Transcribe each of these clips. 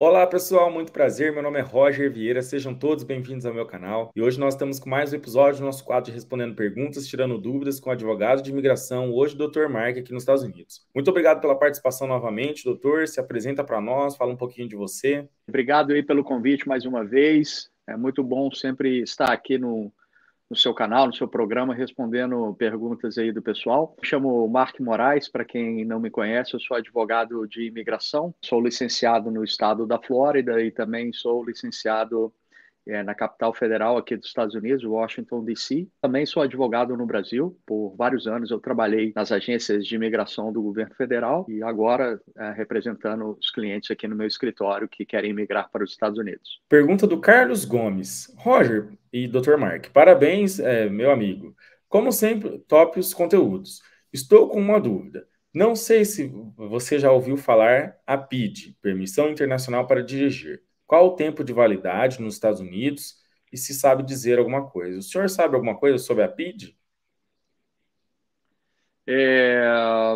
Olá pessoal, muito prazer. Meu nome é Roger Vieira, sejam todos bem-vindos ao meu canal. E hoje nós estamos com mais um episódio do nosso quadro Respondendo Perguntas, Tirando Dúvidas com advogado de imigração, hoje Dr. Mark, aqui nos Estados Unidos. Muito obrigado pela participação novamente, doutor. Se apresenta para nós, fala um pouquinho de você. Obrigado aí pelo convite mais uma vez. É muito bom sempre estar aqui no, no seu canal, no seu programa, respondendo perguntas aí do pessoal. Me chamo Mark Moraes, para quem não me conhece, eu sou advogado de imigração, sou licenciado no estado da Flórida e também sou licenciado é, na capital federal aqui dos Estados Unidos, Washington, D.C. Também sou advogado no Brasil. Por vários anos eu trabalhei nas agências de imigração do governo federal e agora é, representando os clientes aqui no meu escritório que querem imigrar para os Estados Unidos. Pergunta do Carlos Gomes. Roger e Dr. Mark, parabéns, é, meu amigo. Como sempre, top os conteúdos. Estou com uma dúvida. Não sei se você já ouviu falar a PID, Permissão Internacional para Dirigir qual o tempo de validade nos Estados Unidos e se sabe dizer alguma coisa. O senhor sabe alguma coisa sobre a PID? É,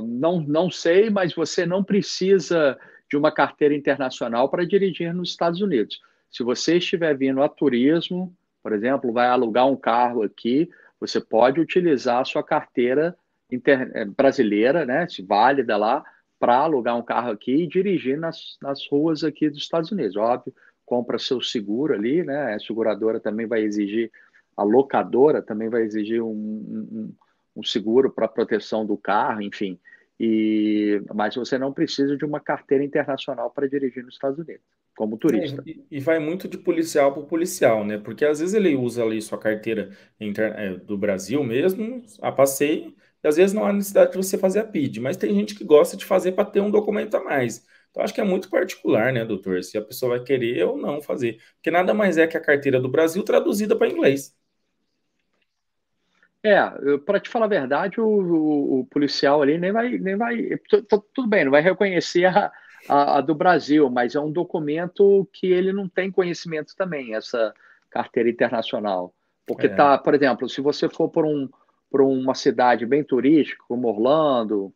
não, não sei, mas você não precisa de uma carteira internacional para dirigir nos Estados Unidos. Se você estiver vindo a turismo, por exemplo, vai alugar um carro aqui, você pode utilizar a sua carteira inter... Eh, brasileira, né, válida lá, para alugar um carro aqui e dirigir nas, nas ruas aqui dos Estados Unidos. Óbvio, compra seu seguro ali, né? A seguradora também vai exigir, a locadora também vai exigir um, um, um seguro para proteção do carro, enfim. E, mas você não precisa de uma carteira internacional para dirigir nos Estados Unidos, como turista. É, e vai muito de policial para policial, né? Porque às vezes ele usa ali sua carteira é, do Brasil mesmo, a passeio, e às vezes não há necessidade de você fazer a PID, mas tem gente que gosta de fazer para ter um documento a mais. Então, acho que é muito particular, né, doutor, se a pessoa vai querer ou não fazer. Porque nada mais é que a carteira do Brasil traduzida para inglês. É, para te falar a verdade, o, o, o, policial ali nem vai. Nem vai tudo bem, não vai reconhecer a, a, a, do Brasil, mas é um documento que ele não tem conhecimento também, essa carteira internacional. Porque é. tá, por exemplo, se você for por um, para uma cidade bem turística, como Orlando,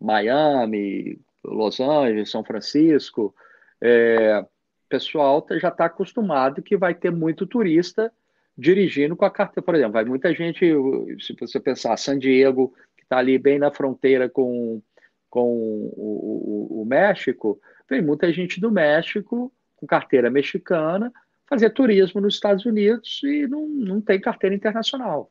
Miami, Los Angeles, São Francisco, é, o pessoal tá, já está acostumado que vai ter muito turista dirigindo com a carteira. Por exemplo, vai muita gente, se você pensar, San Diego, que está ali bem na fronteira com, com o, o, o México, vem muita gente do México com carteira mexicana fazer turismo nos Estados Unidos e não, não tem carteira internacional.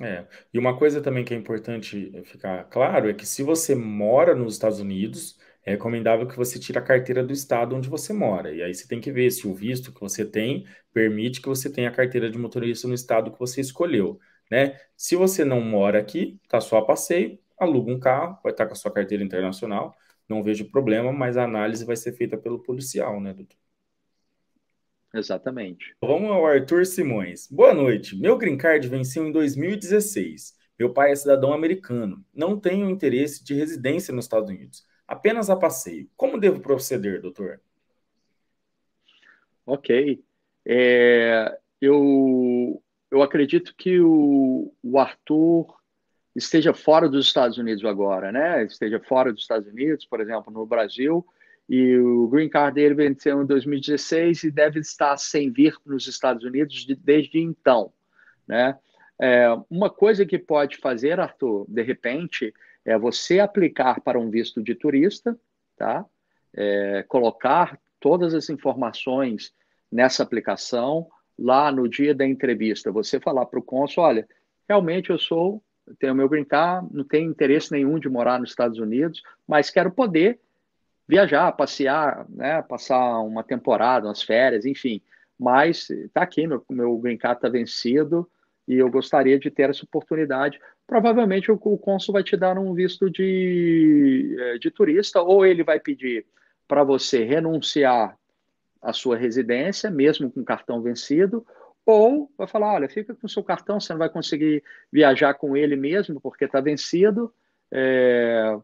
É. E uma coisa também que é importante eh, ficar claro é que se você mora nos Estados Unidos, é recomendável que você tire a carteira do estado onde você mora. E aí você tem que ver se o visto que você tem permite que você tenha a carteira de motorista no estado que você escolheu, né? Se você não mora aqui, tá só a passeio, aluga um carro, vai estar com a sua carteira internacional, não vejo problema, mas a análise vai ser feita pelo policial, né, doutor? Exatamente. Vamos ao Arthur Simões. Boa noite. Meu green card venceu em 2016. Meu pai é cidadão americano. Não tenho interesse de residência nos Estados Unidos. Apenas a passeio. Como devo proceder, doutor? Ok. É, eu, eu acredito que o, o Arthur esteja fora dos Estados Unidos agora, né? Esteja fora dos Estados Unidos, por exemplo, no Brasil e o green card dele venceu em 2016 e deve estar sem vir para os Estados Unidos de, desde então. Né? É, uma coisa que pode fazer, Arthur, de repente, é você aplicar para um visto de turista, tá? É, colocar todas as informações nessa aplicação lá no dia da entrevista. Você falar para o cônsul, olha, realmente eu sou, tenho meu green card, não tenho interesse nenhum de morar nos Estados Unidos, mas quero poder viajar, passear, né, passar uma temporada, umas férias, enfim. Mas está aqui, meu, meu green card está vencido e eu gostaria de ter essa oportunidade. Provavelmente o, o vai te dar um visto de, eh, de turista ou ele vai pedir para você renunciar à sua residência, mesmo com cartão vencido, ou vai falar, olha, fica com o seu cartão, você não vai conseguir viajar com ele mesmo porque está vencido, é,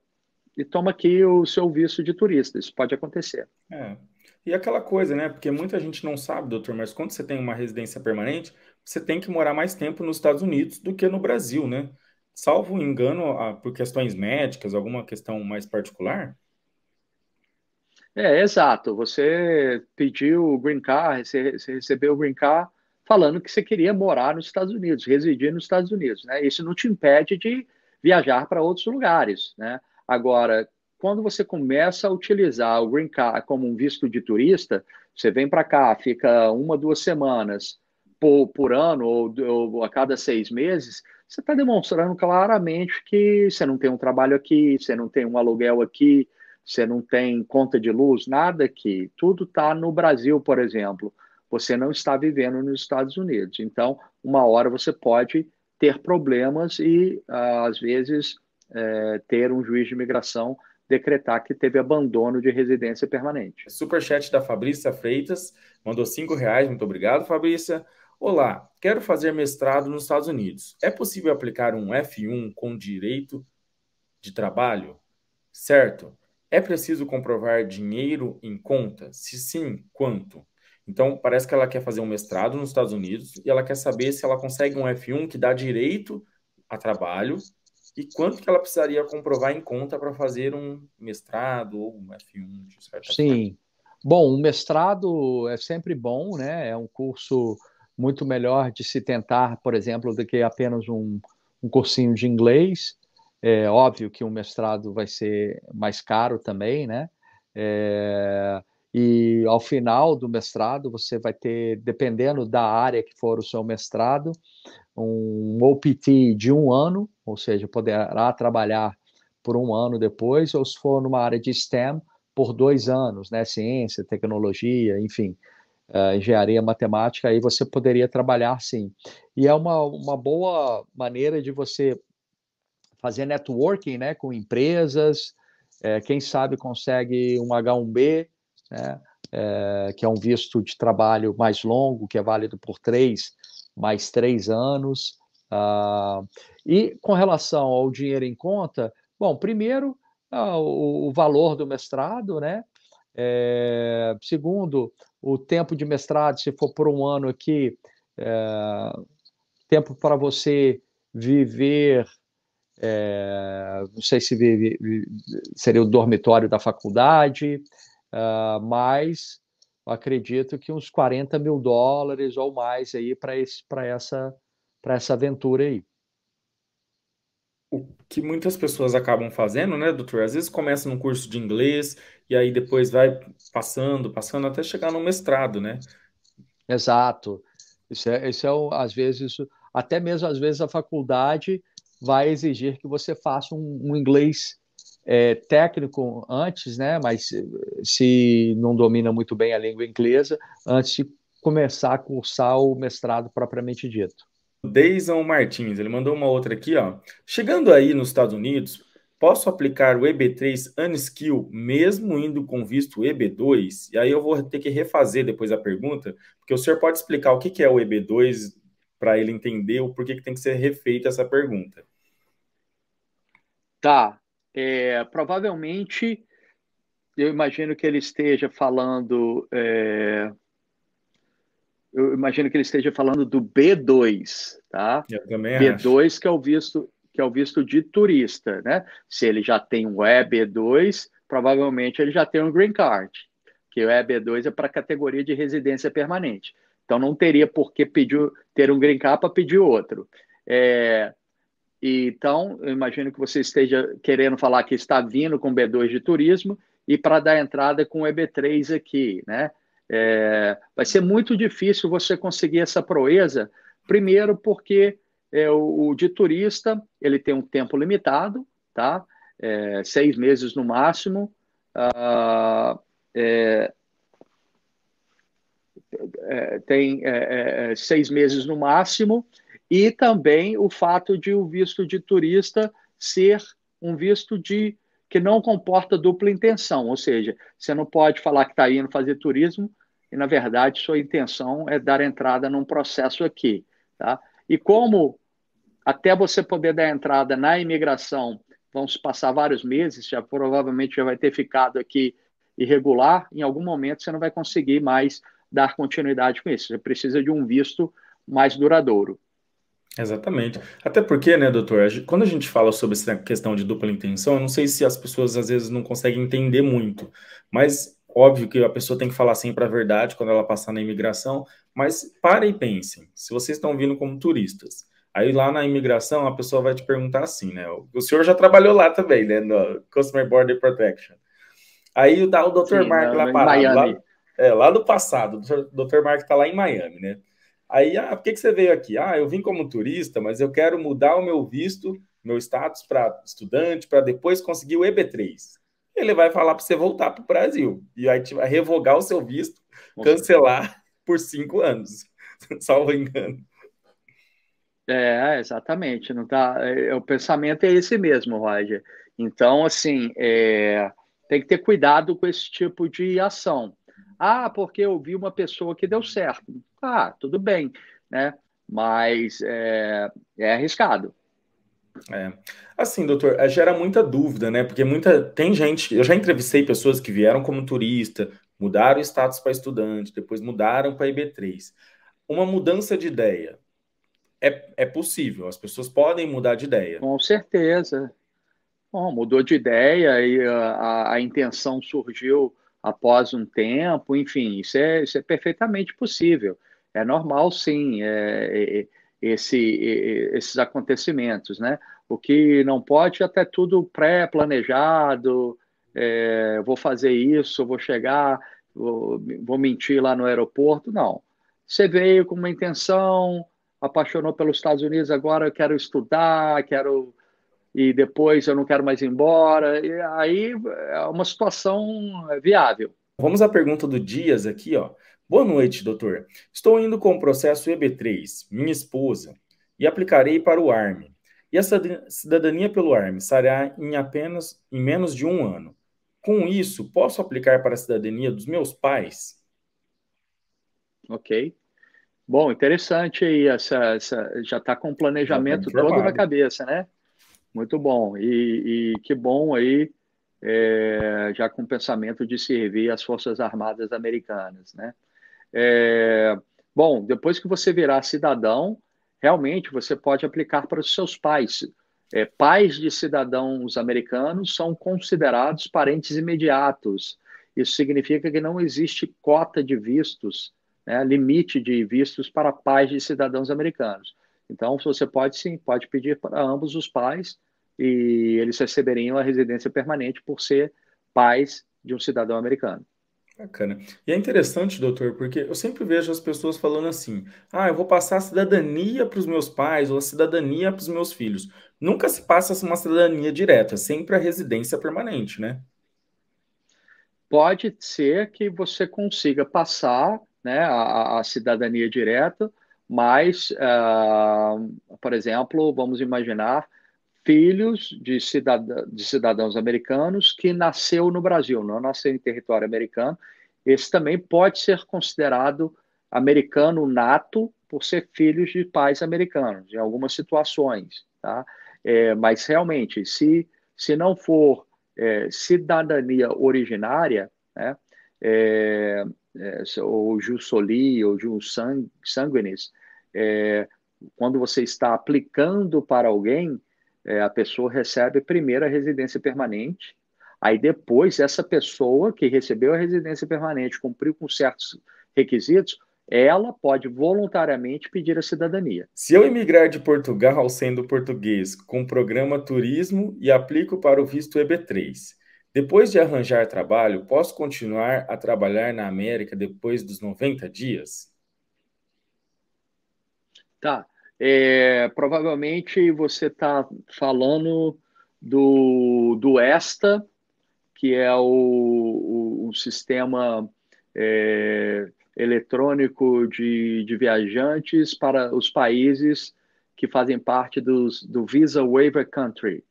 e toma aqui o seu visto de turista. Isso pode acontecer. É. E aquela coisa, né? Porque muita gente não sabe, doutor, mas quando você tem uma residência permanente, você tem que morar mais tempo nos Estados Unidos do que no Brasil, né? Salvo engano, por questões médicas, alguma questão mais particular? É, exato. Você pediu o green card, você recebeu o green card falando que você queria morar nos Estados Unidos, residir nos Estados Unidos, né? Isso não te impede de viajar para outros lugares, né? Agora, quando você começa a utilizar o green card como um visto de turista, você vem para cá, fica uma, duas semanas por, por ano ou, ou, a cada seis meses, você está demonstrando claramente que você não tem um trabalho aqui, você não tem um aluguel aqui, você não tem conta de luz, nada aqui. Tudo está no Brasil, por exemplo. Você não está vivendo nos Estados Unidos. Então, uma hora você pode ter problemas e, ah, às vezes, é, ter um juiz de imigração decretar que teve abandono de residência permanente. Superchat da Fabrícia Freitas, mandou cinco reais, muito obrigado, Fabrícia. Olá, quero fazer mestrado nos Estados Unidos. É possível aplicar um F1 com direito de trabalho? Certo. É preciso comprovar dinheiro em conta? Se sim, quanto? Então, parece que ela quer fazer um mestrado nos Estados Unidos e ela quer saber se ela consegue um F1 que dá direito a trabalho e quanto que ela precisaria comprovar em conta para fazer um mestrado ou um F1 de certa Sim. Bom, o mestrado é sempre bom, né? É um curso muito melhor de se tentar, por exemplo, do que apenas um, um cursinho de inglês. É óbvio que um mestrado vai ser mais caro também, né? É, e ao final do mestrado, você vai ter, dependendo da área que for o seu mestrado, um OPT de um ano, ou seja, poderá trabalhar por um ano depois, ou se for numa área de STEM, por dois anos, né? Ciência, tecnologia, enfim, uh, engenharia matemática, aí você poderia trabalhar sim. E é uma, uma boa maneira de você fazer networking, né? Com empresas, é, quem sabe consegue um H1B né? É, que é um visto de trabalho mais longo, que é válido por três, mais três anos. Ah, e com relação ao dinheiro em conta, bom, primeiro, ah, o, o, valor do mestrado, né? É, segundo, o tempo de mestrado, se for por um ano aqui, é, tempo para você viver é, não sei se vive, seria o dormitório da faculdade, uh, ah, mais, acredito que uns 40 mil dólares ou mais aí para essa, essa aventura aí. O que muitas pessoas acabam fazendo, né, doutor? Às vezes começa num curso de inglês e aí depois vai passando, passando até chegar no mestrado, né? Exato. Isso é, isso é às vezes, até mesmo às vezes a faculdade vai exigir que você faça um, um inglês é, técnico antes, né? Mas eh, se não domina muito bem a língua inglesa, antes de começar a cursar o mestrado propriamente dito. Deison Martins, ele mandou uma outra aqui, ó. Chegando aí nos Estados Unidos, posso aplicar o EB3 Unskill mesmo indo com visto EB2? E aí eu vou ter que refazer depois a pergunta, porque o senhor pode explicar o que é o EB2 para ele entender o porquê que tem que ser refeita essa pergunta. Tá. É, provavelmente, eu imagino que ele esteja falando. É, eu imagino que ele esteja falando do B2, tá? Eu também B2 acho. que é o visto que é o visto de turista, né? Se ele já tem o EB2, provavelmente ele já tem um green card, que o EB2 é para categoria de residência permanente. Então não teria por que pedir ter um green card para pedir outro. É, então, eu imagino que você esteja querendo falar que está vindo com B2 de turismo e para dar entrada com o EB3 aqui, né? É, vai ser muito difícil você conseguir essa proeza, primeiro porque é, o, o, de turista ele tem um tempo limitado, tá? É, seis meses no máximo. Ah, é, é, tem é, seis meses no máximo e também o fato de o visto de turista ser um visto de que não comporta dupla intenção, ou seja, você não pode falar que está indo fazer turismo e na verdade sua intenção é dar entrada num processo aqui, tá? E como até você poder dar entrada na imigração vão se passar vários meses, já provavelmente já vai ter ficado aqui irregular, em algum momento você não vai conseguir mais dar continuidade com isso. Você precisa de um visto mais duradouro. Exatamente. Até porque, né, doutor, quando a gente fala sobre essa questão de dupla intenção, eu não sei se as pessoas às vezes não conseguem entender muito, mas óbvio que a pessoa tem que falar sempre a verdade quando ela passar na imigração, mas para e pensem. Se vocês estão vindo como turistas, aí lá na imigração a pessoa vai te perguntar assim, né? O senhor já trabalhou lá também, né, no Customer Border Protection. Aí dá o doutor Sim, Mark lá, parado, lá, é, lá do passado, o doutor Mark está lá em Miami, né? Aí, ah, por que, que você veio aqui? Ah, eu vim como turista, mas eu quero mudar o meu visto, meu status para estudante, para depois conseguir o EB3. Ele vai falar para você voltar para o Brasil. E aí te vai revogar o seu visto, cancelar por cinco anos, salvo engano. É, exatamente. Não tá... É, o pensamento é esse mesmo, Roger. Então, assim, é... tem que ter cuidado com esse tipo de ação. Ah, porque eu vi uma pessoa que deu certo tá, tudo bem, né? Mas é, é arriscado. É. Assim, doutor, eh, gera muita dúvida, né? Porque muita. Tem gente. Eu já entrevistei pessoas que vieram como turista, mudaram o status para estudante, depois mudaram para IB3. Uma mudança de ideia é, é possível, as pessoas podem mudar de ideia. Com certeza. Bom, mudou de ideia e a, a, a intenção surgiu após um tempo, enfim, isso é, isso é perfeitamente possível. É normal, sim, é, é, é esse, é, é, esses acontecimentos, né? O que não pode é até tudo pré-planejado, vou fazer isso, vou chegar, vou, vou mentir lá no aeroporto, não. Você veio com uma intenção, apaixonou pelos Estados Unidos, agora eu quero estudar, quero e depois eu não quero mais ir embora. E aí é uma situação viável. Vamos à pergunta do Dias aqui, ó. Boa noite, doutor. Estou indo com o processo EB3, minha esposa, e aplicarei para o ARME. E essa cidadania pelo ARME será em apenas em menos de um ano. Com isso, posso aplicar para a cidadania dos meus pais? Ok. Bom, interessante aí. Essa, essa já está com o planejamento tá todo na cabeça, né? Muito bom. E, e que bom aí, é, já com o pensamento de servir as Forças Armadas Americanas, né? É, bom, depois que você virar cidadão, realmente você pode aplicar para os seus pais. É, pais de cidadãos americanos são considerados parentes imediatos. Isso significa que não existe cota de vistos, né, limite de vistos para pais de cidadãos americanos. Então, você pode sim, pode pedir para ambos os pais e eles receberiam a residência permanente por ser pais de um cidadão americano. Bacana. E é interessante, doutor, porque eu sempre vejo as pessoas falando assim: ah, eu vou passar a cidadania para os meus pais ou a cidadania para os meus filhos. Nunca se passa uma cidadania direta, sempre a residência permanente, né? Pode ser que você consiga passar né, a, a cidadania direta, mas, uh, por exemplo, vamos imaginar filhos de, de cidadãos americanos que nasceu no Brasil, não nasceu em território americano. Esse também pode ser considerado americano nato por ser filhos de pais americanos, em algumas situações. Tá? É, mas realmente, se, se não for é, cidadania originária, né, é, é, ou Jussoli, ou Jus sanguinis, é, quando você está aplicando para alguém, é, a pessoa recebe primeiro a residência permanente, aí depois essa pessoa que recebeu a residência permanente, cumpriu com certos requisitos, ela pode voluntariamente pedir a cidadania. Se eu emigrar de Portugal sendo português com programa turismo e aplico para o visto EB3, depois de arranjar trabalho, posso continuar a trabalhar na América depois dos 90 dias? Tá é, provavelmente você está falando do, do ESTA, que é o, o, o sistema é, eletrônico de, de viajantes para os países que fazem parte dos, do Visa Waiver Country,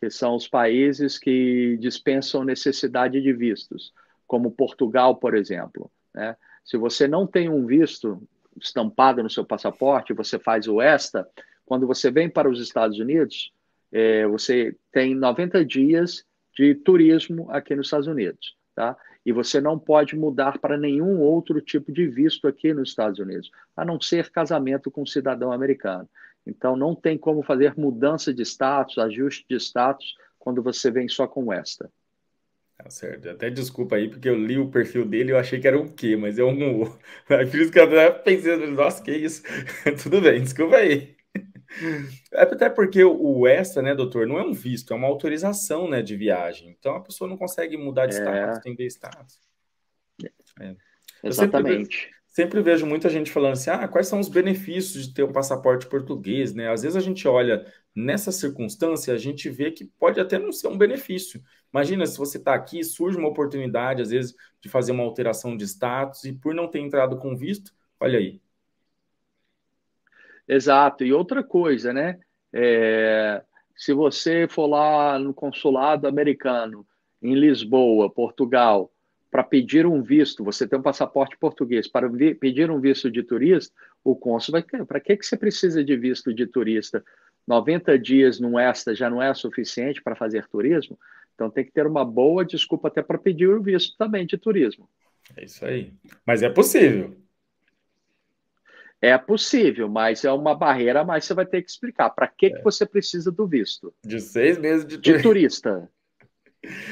que são os países que dispensam necessidade de vistos, como Portugal, por exemplo. Né? Se você não tem um visto estampada no seu passaporte, você faz o ESTA, quando você vem para os Estados Unidos, é, você tem 90 dias de turismo aqui nos Estados Unidos, tá? E você não pode mudar para nenhum outro tipo de visto aqui nos Estados Unidos, a não ser casamento com um cidadão americano. Então, não tem como fazer mudança de status, ajuste de status, quando você vem só com esta. Tá certo. Até desculpa aí, porque eu li o perfil dele e eu achei que era o quê, mas é um. Por isso que eu pensei, nossa, que isso? Tudo bem, desculpa aí. É até porque o esta né, doutor, não é um visto, é uma autorização, né, de viagem. Então a pessoa não consegue mudar de é. status, é... tem status. É. Exatamente. Sempre sempre vejo muita gente falando assim: ah, quais são os benefícios de ter um passaporte português, né? Às vezes a gente olha nessa circunstância, a gente vê que pode até não ser um benefício. Imagina se você está aqui, surge uma oportunidade, às vezes, de fazer uma alteração de status e por não ter entrado com visto, olha aí. Exato. E outra coisa, né? É, se você for lá no consulado americano, em Lisboa, Portugal, para pedir um visto, você tem um passaporte português, para pedir um visto de turista, o cônsul vai Para que, que você precisa de visto de turista? 90 dias num ESTA é, já não é suficiente para fazer turismo? Então tem que ter uma boa desculpa até para pedir o visto também de turismo. É isso aí. Mas é possível. É possível, mas é uma barreira mas você vai ter que explicar. Para que, é. que você precisa do visto? De seis meses de, de turista.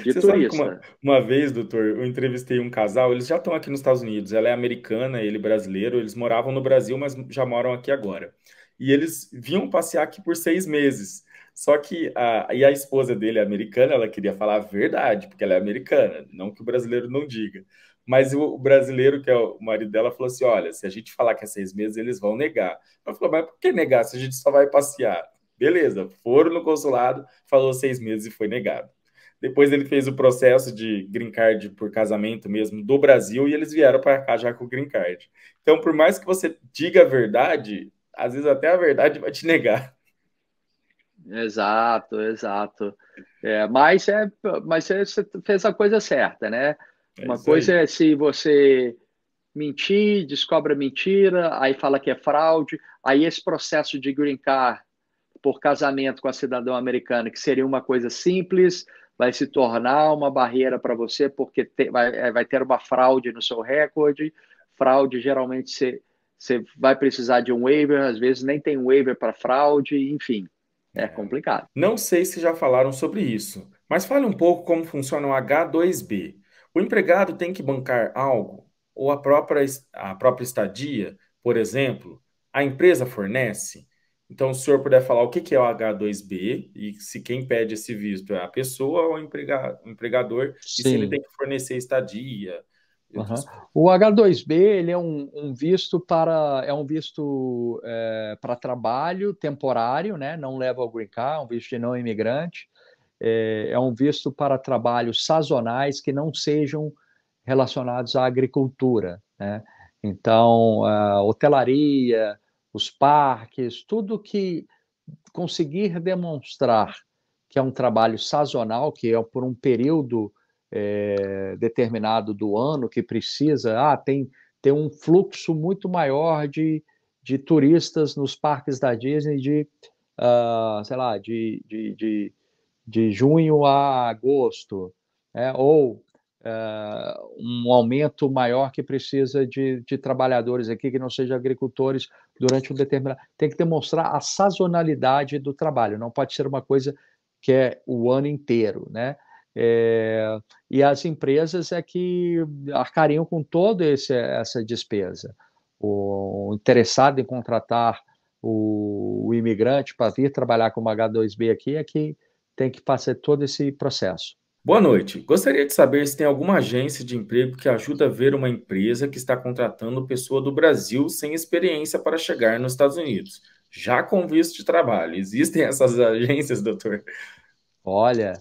De Você Sabe que uma, uma, vez, doutor, eu entrevistei um casal, eles já estão aqui nos Estados Unidos, ela é americana, ele é brasileiro, eles moravam no Brasil, mas já moram aqui agora. E eles vinham passear aqui por seis meses. Só que a, e a esposa dele é americana, ela queria falar a verdade, porque ela é americana, não que o brasileiro não diga. Mas o, o brasileiro, que é o marido dela, falou assim: olha, se a gente falar que é seis meses, eles vão negar. Ela falou, mas por que negar se a gente só vai passear? Beleza, foram no consulado, falou seis meses e foi negado. Depois ele fez o processo de green card por casamento mesmo do Brasil e eles vieram para cá já com o green card. Então, por mais que você diga a verdade, às vezes até a verdade vai te negar. Exato, exato. É, mas é, mas é, você fez a coisa certa, né? É Uma coisa aí. é se você mentir, descobre a mentira, aí fala que é fraude, aí esse processo de green card por casamento com a cidadã americana, que seria uma coisa simples, vai se tornar uma barreira para você, porque te, vai, é, vai ter uma fraude no seu recorde. Fraude, geralmente, você, você vai precisar de um waiver, às vezes nem tem waiver para fraude, enfim, é, é complicado. Não sei se já falaram sobre isso, mas fale um pouco como funciona o H2B. O empregado tem que bancar algo, ou a própria, a própria estadia, por exemplo, a empresa fornece? Então, se o senhor puder falar o que é o H2B e se quem pede esse visto é a pessoa ou o empregador, Sim. e se ele tem que fornecer estadia. Uhum. O H2B ele é um, um, visto para é um visto é, para trabalho temporário, né? Não leva ao green card, é um visto de não imigrante. É, é um visto para trabalhos sazonais que não sejam relacionados à agricultura, né? Então, hotelaria, os parques, tudo que conseguir demonstrar que é um trabalho sazonal, que é por um período é, determinado do ano que precisa, ah, tem, tem um fluxo muito maior de, de turistas nos parques da Disney de, uh, sei lá, de, de, de, de junho a agosto, é, ou eh, um aumento maior que precisa de, de trabalhadores aqui, que não sejam agricultores, durante um determinado. Tem que demonstrar a sazonalidade do trabalho, não pode ser uma coisa que é o ano inteiro, né? É, e as empresas é que arcariam com toda essa despesa. O interessado em contratar o, o imigrante para vir trabalhar com o H2B aqui é que tem que fazer todo esse processo. Boa noite. Gostaria de saber se tem alguma agência de emprego que ajuda a ver uma empresa que está contratando pessoa do Brasil sem experiência para chegar nos Estados Unidos, já com visto de trabalho. Existem essas agências, doutor? Olha,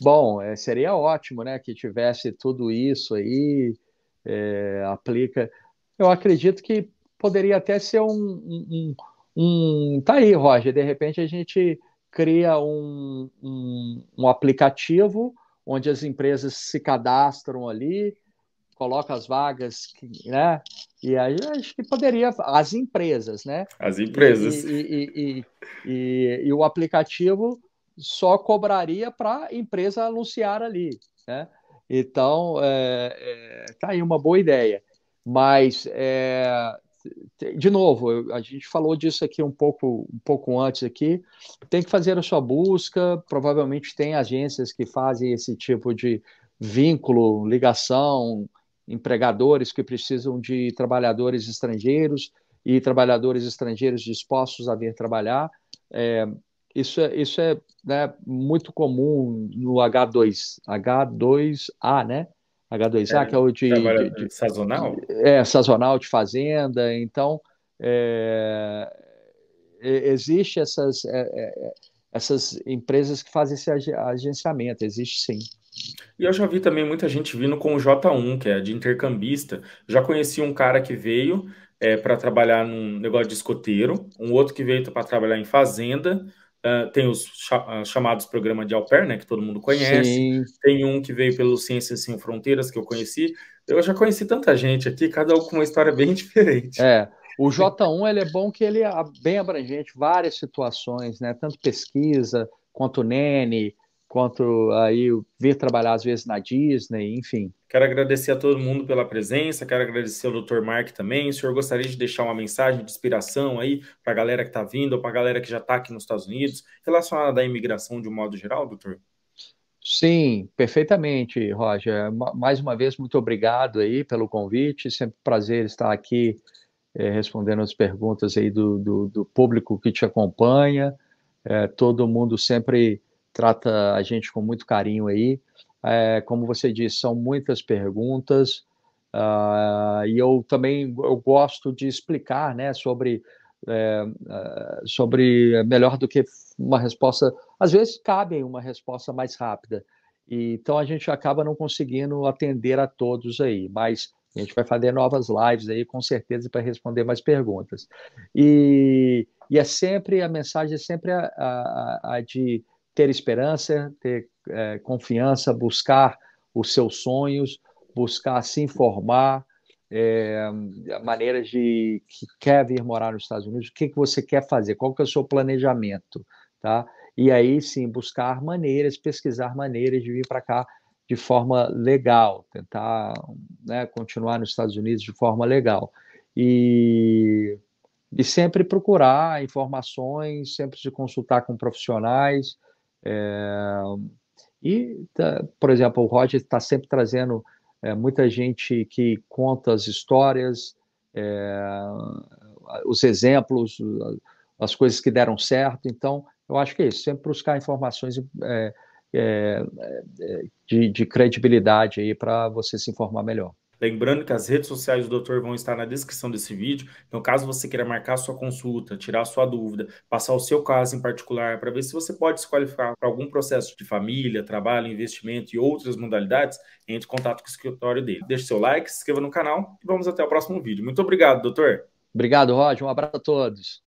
bom, é, seria ótimo, né, que tivesse tudo isso aí, é, aplica. Eu acredito que poderia até ser um, um, um, Tá aí, Roger, de repente a gente cria um, um, um aplicativo onde as empresas se cadastram ali, coloca as vagas, né? E aí acho que poderia as empresas, né? As empresas. E, e, e, e o aplicativo só cobraria para a empresa anunciar ali, né? Então, é, é, tá aí uma boa ideia. Mas é, de novo, a gente falou disso aqui um pouco, um pouco antes aqui, tem que fazer a sua busca, provavelmente tem agências que fazem esse tipo de vínculo, ligação, empregadores que precisam de trabalhadores estrangeiros e trabalhadores estrangeiros dispostos a vir trabalhar. É, isso é, isso é né, muito comum no H2, H2A, né? H2A, é, que é o de, de, de sazonal? De, é, sazonal de fazenda. Então, é, existe essas, é, é, essas empresas que fazem esse agenciamento, existe sim. E eu já vi também muita gente vindo com o J1, que é de intercambista. Já conheci um cara que veio é, para trabalhar num negócio de escoteiro, um outro que veio para trabalhar em fazenda, Uh, tem os cha ah, chamados programas de au pair, né, que todo mundo conhece. Sim. Tem um que veio pelo Ciências Sem Fronteiras, que eu conheci. Eu já conheci tanta gente aqui, cada um com uma história bem diferente. É, o J1 ele é bom que ele é bem abrangente, várias situações, né, tanto pesquisa quanto Nene, quanto aí vir trabalhar às vezes na Disney, enfim. Quero agradecer a todo mundo pela presença, quero agradecer ao Dr. Mark também. O senhor gostaria de deixar uma mensagem de inspiração aí para a galera que está vindo ou para a galera que já está aqui nos Estados Unidos, relacionada à imigração de um modo geral, doutor? Sim, perfeitamente, Roger. Mais uma vez, muito obrigado aí pelo convite. Sempre um prazer estar aqui é, respondendo as perguntas aí do, do, do, público que te acompanha. É, todo mundo sempre trata a gente com muito carinho aí. É, como você disse, são muitas perguntas uh, e eu também eu gosto de explicar né, sobre, é, ah, sobre melhor do que uma resposta. Às vezes cabe uma resposta mais rápida, e, então a gente acaba não conseguindo atender a todos aí, mas a gente vai fazer novas lives aí, com certeza, para responder mais perguntas. E, e, é sempre, a mensagem é sempre a, a, a de ter esperança, ter é, confiança, buscar os seus sonhos, buscar se informar, é, maneiras de que quer vir morar nos Estados Unidos, o que, que você quer fazer, qual que é o seu planejamento, tá? E aí sim buscar maneiras, pesquisar maneiras de vir para cá de forma legal, tentar né, continuar nos Estados Unidos de forma legal e e sempre procurar informações, sempre se consultar com profissionais, é, e, tá, por exemplo, o Roger está sempre trazendo é, muita gente que conta as histórias, é, os exemplos, as coisas que deram certo. Então, eu acho que é isso, sempre buscar informações é, é, é, de, de credibilidade aí para você se informar melhor. Lembrando que as redes sociais do doutor vão estar na descrição desse vídeo. Então, caso você queira marcar sua consulta, tirar sua dúvida, passar o seu caso em particular para ver se você pode se qualificar para algum processo de família, trabalho, investimento e outras modalidades, entre em contato com o escritório dele. Deixe seu like, se inscreva no canal e vamos até o próximo vídeo. Muito obrigado, doutor. Obrigado, Roger. Um abraço a todos.